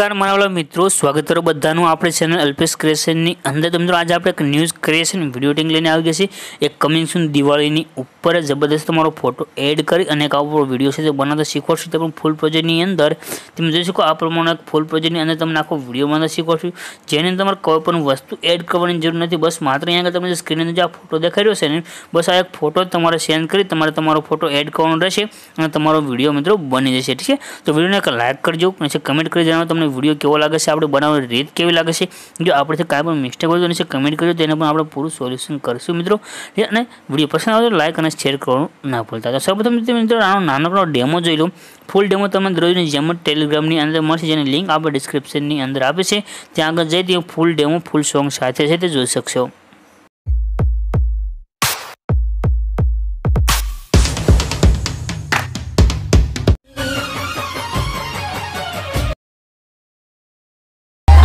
નમસ્કાર મારા મિત્રો સ્વાગત કરો બધાનું આપણે ચેનલ અલ્પેશ ક્રિએશનની અંદર મિત્રો આજે આપણે એક ન્યૂઝ ક્રિએશન વિડીયો ટેક લઈને આવી ગયા છીએ એક કમિંગ સુન દિવાળીની ઉપર જબરદસ્ત તમારો ફોટો એડ કરી અને એક આપણો વિડીયો છે તે બનાવતા શીખવાડશું તમે ફૂલ પ્રોજેક્ટની અંદર તમે જોઈ શકો આ પ્રમાણે ફૂલ પ્રોજેક્ટની અંદર તમને આખો વિડીયો બનાવતા શીખવાડશું જેની અંદર તમારે કોઈ પણ વસ્તુ એડ કરવાની જરૂર નથી બસ માત્ર અહીંયા તમને જે સ્ક્રીન અંદર જે આ ફોટો દેખાઈ રહ્યો છે ને બસ આ એક ફોટો તમારે સેન્ડ કરી તમારે તમારો ફોટો એડ કરવાનો રહેશે અને તમારો વિડીયો મિત્રો બની જશે ઠીક છે તો વિડીયોને એક લાઇક કરજો અને કમેન્ટ કરી જણાવો તમને વિડીયો કેવો લાગે છે આપણે બનાવવાની રીત કેવી લાગે છે જો આપણેથી કાંઈ પણ મિસ્ટેક હોય તો નીચે કમેન્ટ કરજો તેને પણ આપણે પૂરું સોલ્યુશન કરશું મિત્રો અને વિડીયો પસંદ આવે તો લાઇક અને શેર કરવાનું ના ભૂલતા તો સૌપ્રથમ મિત્રો આનો નાનકડો ડેમો જોઈ લો ફૂલ ડેમો તમને દરરોજની જેમ ટેલિગ્રામની અંદર મળશે જેની લિંક આપણે ડિસ્ક્રિપ્શનની અંદર આપે છે ત્યાં આગળ જઈ તે ફૂલ ડેમો ફૂલ સોંગ સાથે છે તે જોઈ શકશો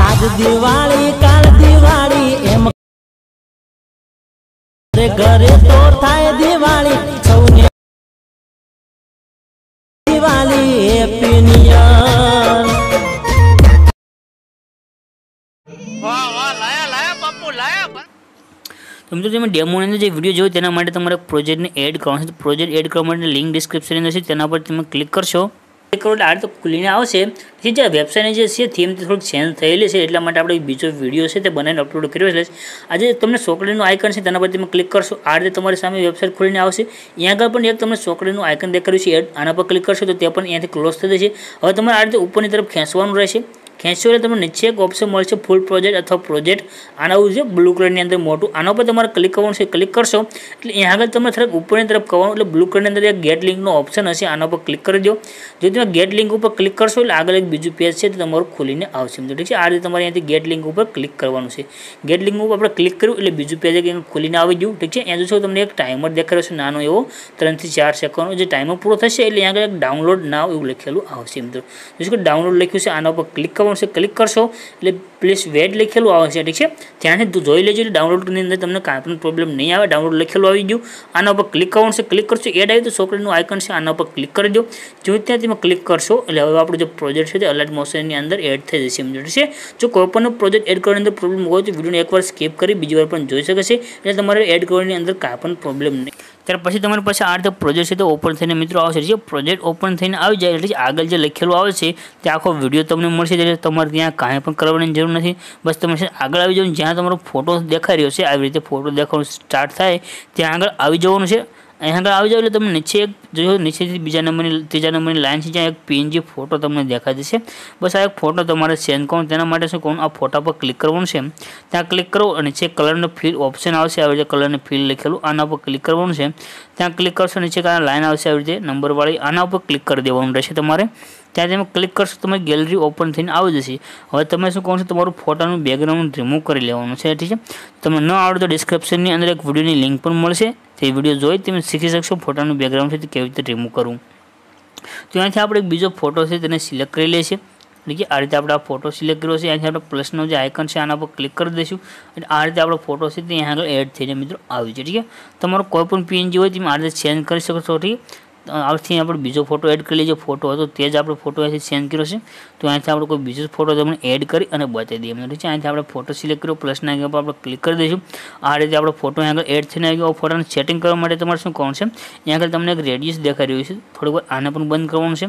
આજ દિવાળી કાલ દિવાળી એમ ઘરે તો થાય દિવાળી દિવાળી હેપી નિયર વાહ તમે ડેમોની અંદર જે વિડીયો જોયો તેના માટે તમારે પ્રોજેક્ટને એડ કરવાનો છે પ્રોજેક્ટ એડ કરવા માટે લિંક ડિસ્ક્રિપ્શનની અંદર છે તેના પર તમે ક્લિક કરશો કરોડ આર તો ખુલીને આવશે પછી જે વેબસાઇટની જે છે થીમ થોડુંક ચેન્જ થયેલી છે એટલા માટે આપણે બીજો વિડીયો છે તે બનાવીને અપલોડ કર્યો છે આજે તમને ચોકડીનું આઇકન છે તેના પર તમે ક્લિક કરશો આ રીતે તમારી સામે વેબસાઇટ ખુલીને આવશે અહીંયા આગળ પણ એક તમને ચોકડીનું આઇકન દેખાડ્યું છે આના પર ક્લિક કરશો તો તે પણ અહીંયાથી ક્લોઝ થઈ જશે હવે તમારે આ રીતે ઉપરની તરફ ખેંચવાનું રહેશે ખેંચશો એટલે તમને નીચે એક ઓપ્શન મળશે ફૂલ પ્રોજેક્ટ અથવા પ્રોજેક્ટ આના આવું છે બ્લુ કલરની અંદર મોટું આના પર તમારે ક્લિક કરવાનું છે ક્લિક કરશો એટલે એ આગળ તમે થોડાક ઉપરની તરફ કરવાનું એટલે બ્લુ કલરની અંદર એક ગેટ લિંકનો ઓપ્શન હશે આના પર ક્લિક કરી દો જો તમે ગેટ લિંક ઉપર ક્લિક કરશો એટલે આગળ એક બીજું પેજ છે તો તમારું ખોલીને આવશે મિત્રો ઠીક છે આ રીતે તમારે અહીંયાથી ગેટ લિંક ઉપર ક્લિક કરવાનું છે ગેટ લિંક ઉપર આપણે ક્લિક કર્યું એટલે બીજું પેજ એક ખોલીને આવી ગયું ઠીક છે એ જોશો તમને એક ટાઈમર દેખાડ્યો છે નાનો એવો ત્રણથી ચાર સેકન્ડનો જે ટાઈમર પૂરો થશે એટલે અહીંયા આગળ ડાઉનલોડ નાવ એવું લખેલું આવશે મિત્રો જોશો કે ડાઉનલોડ લખ્યું છે આના ઉપર ક્લિક કરવાનું આઇકોન ક્લિક કરશો એટલે પ્લીઝ વેડ લખેલું આવશે ઠીક છે ત્યાંથી જોઈ લેજો એટલે ડાઉનલોડની અંદર તમને કાંઈ પણ પ્રોબ્લેમ નહીં આવે ડાઉનલોડ લખેલું આવી ગયું આના ઉપર ક્લિક કરવાનું છે ક્લિક કરશો એડ આવી તો સોફ્ટવેરનું આઇકન છે આના ઉપર ક્લિક કરી દો જો ત્યાં તમે ક્લિક કરશો એટલે હવે આપણો જે પ્રોજેક્ટ છે તે અલર્ટ મોશનની અંદર એડ થઈ જશે સમજો છે જો કોઈપણનો પ્રોજેક્ટ એડ કરવાની અંદર પ્રોબ્લેમ હોય તો વિડીયોને એકવાર સ્કેપ કરી બીજી વાર પણ જોઈ શકે છે એટલે તમારે એડ કરવાની અંદર કાંઈ પણ પ્રોબ્લેમ નહીં ત્યાર પછી તમારી પાસે આ રીતે પ્રોજેક્ટ છે તો ઓપન થઈને મિત્રો આવશે જે પ્રોજેક્ટ ઓપન થઈને આવી જાય એટલે આગળ જે લખેલું આવે છે તે આખો વિડીયો તમને મળશે એટલે તમારે ત્યાં કાંઈ પણ કરવાની જરૂર નથી બસ તમે આગળ આવી જવાનું જ્યાં તમારો ફોટો દેખાઈ રહ્યો છે આવી રીતે ફોટો દેખાવાનું સ્ટાર્ટ થાય ત્યાં આગળ આવી જવાનું છે અહીંયા આગળ આવી જાવ એટલે તમને નીચે એક જો નીચેથી બીજા નંબરની ત્રીજા નંબરની લાઈન છે જ્યાં એક પીએનજી ફોટો તમને દેખાય દેશે બસ આ એક ફોટો તમારે સેન્ડ કરવાનો તેના માટે શું કરવાનું આ ફોટા પર ક્લિક કરવાનું છે ત્યાં ક્લિક કરો અને નીચે કલરનો ફીલ ઓપ્શન આવશે આવી રીતે કલરને ફીલ લખેલું આના પર ક્લિક કરવાનું છે ત્યાં ક્લિક કરશો નીચે કાંઈ લાઇન આવશે આવી રીતે નંબરવાળી આના પર ક્લિક કરી દેવાનું રહેશે તમારે ત્યાં તમે ક્લિક કરશો તમે ગેલેરી ઓપન થઈને આવી જશે હવે તમે શું કહો છો તમારું ફોટાનું બેકગ્રાઉન્ડ રિમૂવ કરી લેવાનું છે ઠીક છે તમને ન આવડે તો ડિસ્ક્રિપ્શનની અંદર એક વિડીયોની લિંક પણ મળશે તે એ વિડીયો જોઈ તમે શીખી શકશો ફોટાનું બેકગ્રાઉન્ડ છે તે કેવી રીતે રિમૂવ કરવું તો અહીંયાથી આપણે એક બીજો ફોટો છે તેને સિલેક્ટ કરી લઈએ છીએ એટલે કે આ રીતે આપણે આ ફોટો સિલેક્ટ કર્યો છે અહીંથી આપણે પ્લસનો જે આઇકન છે આના પર ક્લિક કરી દઈશું અને આ રીતે આપણો ફોટો છે તે અહીંયા આગળ એડ થઈને મિત્રો આવ્યું છે ઠીક છે તમારો કોઈ પણ પીએનજી હોય તમે આ રીતે ચેન્જ કરી શકો છો ઠીક આવથી આપણે બીજો ફોટો એડ કરી લઈએ ફોટો હતો તે જ આપણે ફોટો અહીંથી સેન્ડ કર્યો છે તો અહીંથી આપણે કોઈ બીજો ફોટો તમને એડ કરી અને બતાવી દઈએ એમને ઠીક છે અહીંથી આપણે ફોટો સિલેક્ટ કર્યો પ્લસના આગળ આપણે ક્લિક કરી દઈશું આ રીતે આપણો ફોટો આગળ એડ થઈને આવી ગયો ફોટાને સેટિંગ કરવા માટે તમારે શું કોણ છે અહીંયા આગળ તમને એક રેડિયસ દેખાઈ રહ્યું છે થોડુંક આને પણ બંધ કરવાનું છે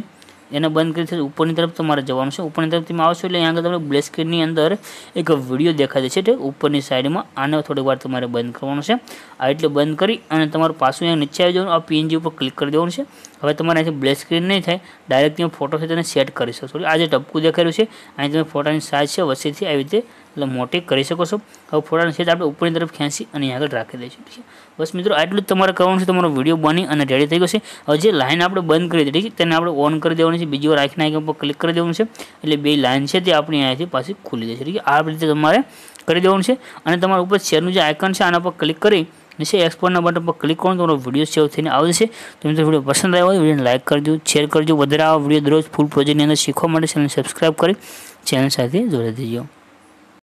એને બંધ કરી છે ઉપરની તરફ તમારે જવાનું છે ઉપરની તરફથી તમે આવશો એટલે અહીંયા આગળ તમને બ્લેક અંદર એક વિડીયો દેખાય દે છે એટલે ઉપરની સાઈડમાં આને થોડીક વાર તમારે બંધ કરવાનું છે આ એટલે બંધ કરી અને તમારું પાછું અહીંયા નીચે આવી જવાનું આ પીએનજી ઉપર ક્લિક કરી દેવાનું છે હવે તમારે અહીંયાથી બ્લેક નહીં થાય ડાયરેક્ટ તમે ફોટો છે તેને સેટ કરી શકશો આ જે ટપકું દેખાયું છે અહીં તમે ફોટાની સાઇઝ છે વચ્ચેથી આવી રીતે લો મોટી કરી શકો છો હવે ફોરાને છે આપડે ઉપરની તરફ ખેંચી અને અહીં આગળ રાખી દેજો બસ મિત્રો આટલું જ તમારે કરવાનું છે તમારો વિડિયો બની અને રેડી થઈ ગયો છે હવે જે લાઇન આપણે બંધ કરી દીધી છે તેને આપણે ઓન કરી દેવાની છે બીજો રાખી ના એક પર ક્લિક કરી દેવાનું છે એટલે બે લાઇન છે તે આપણી અહીંયાથી પાછી ખુલી જશે ઠીક આ બધું તમારે કરી દેવાનું છે અને તમારા ઉપર શેર નું જે આઇકન છે તેના પર ક્લિક કરી અને પછી એક્સપોર્ટ ના ボタン પર ક્લિક કરશો તમારો વિડિયો સેવ થઈને આવી જશે તો મિત્રો વિડિયો પસંદ આવ્યો હોય વિડીયોને લાઈક કરજો શેર કરજો વધરા વિડિયો દરરોજ ફૂલ પ્રોજેની અંદર શીખવા માટે ચેનલ સબ્સ્ક્રાઇબ કરી ચેનલ સાથે જોડા દેજો